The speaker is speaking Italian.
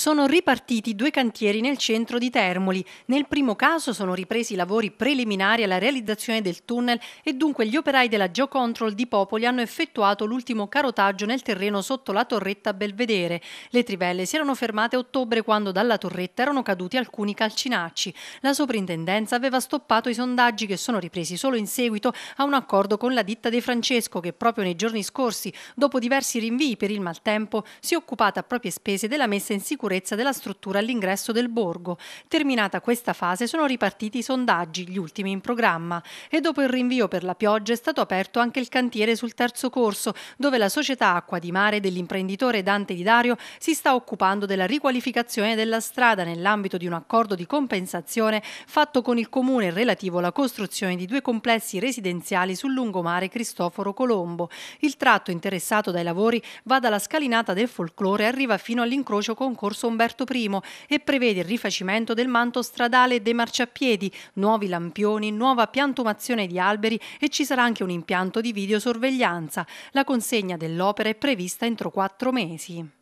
sono ripartiti due cantieri nel centro di Termoli. Nel primo caso sono ripresi i lavori preliminari alla realizzazione del tunnel e dunque gli operai della GeoControl di Popoli hanno effettuato l'ultimo carotaggio nel terreno sotto la torretta Belvedere. Le trivelle si erano fermate a ottobre quando dalla torretta erano caduti alcuni calcinacci. La soprintendenza aveva stoppato i sondaggi che sono ripresi solo in seguito a un accordo con la ditta De Francesco che proprio nei giorni scorsi, dopo diversi rinvii per il maltempo, si è occupata a proprie spese della messa in sicurezza sicurezza della struttura all'ingresso del borgo. Terminata questa fase sono ripartiti i sondaggi, gli ultimi in programma, e dopo il rinvio per la pioggia è stato aperto anche il cantiere sul terzo corso, dove la società Acqua di Mare dell'imprenditore Dante Di Dario si sta occupando della riqualificazione della strada nell'ambito di un accordo di compensazione fatto con il comune relativo alla costruzione di due complessi residenziali sul lungomare Cristoforo Colombo. Il tratto interessato dai lavori va dalla scalinata del folklore arriva fino all'incrocio con Corso Corso Umberto I e prevede il rifacimento del manto stradale e dei marciapiedi, nuovi lampioni, nuova piantumazione di alberi e ci sarà anche un impianto di videosorveglianza. La consegna dell'opera è prevista entro quattro mesi.